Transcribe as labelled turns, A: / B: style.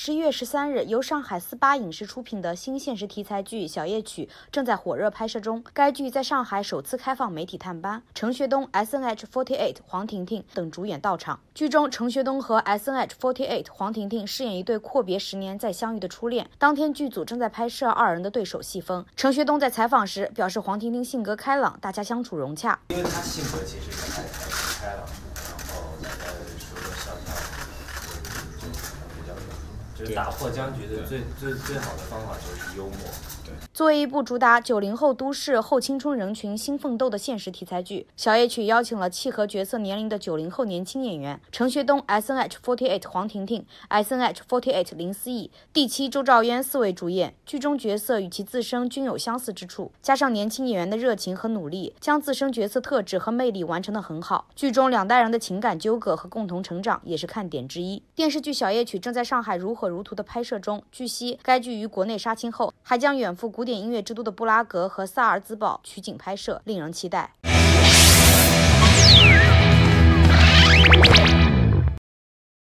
A: 十一月十三日，由上海四八影视出品的新现实题材剧《小夜曲》正在火热拍摄中。该剧在上海首次开放媒体探班，陈学冬、S N H forty eight、黄婷婷等主演到场。剧中，陈学冬和 S N H forty eight、黄婷婷饰演一对阔别十年再相遇的初恋。当天，剧组正在拍摄二人的对手戏份。陈学冬在采访时表示，黄婷婷性格开朗，大家相处融洽。因为她
B: 性格其实很开朗。
C: 就打破僵局的最，最最好的方法，就是幽默。
A: 作为一部主打九零后都市后青春人群新奋斗的现实题材剧，《小夜曲》邀请了契合角色年龄的九零后年轻演员陈学冬、S N H 48、黄婷婷、S N H 48、林思意、第七周兆渊四位主演。剧中角色与其自身均有相似之处，加上年轻演员的热情和努力，将自身角色特质和魅力完成的很好。剧中两代人的情感纠葛和共同成长也是看点之一。电视剧《小夜曲》正在上海如何？如图的拍摄中，据悉该剧于国内杀青后，还将远赴古典音乐之都的布拉格和萨尔茨堡取景拍摄，令人期待。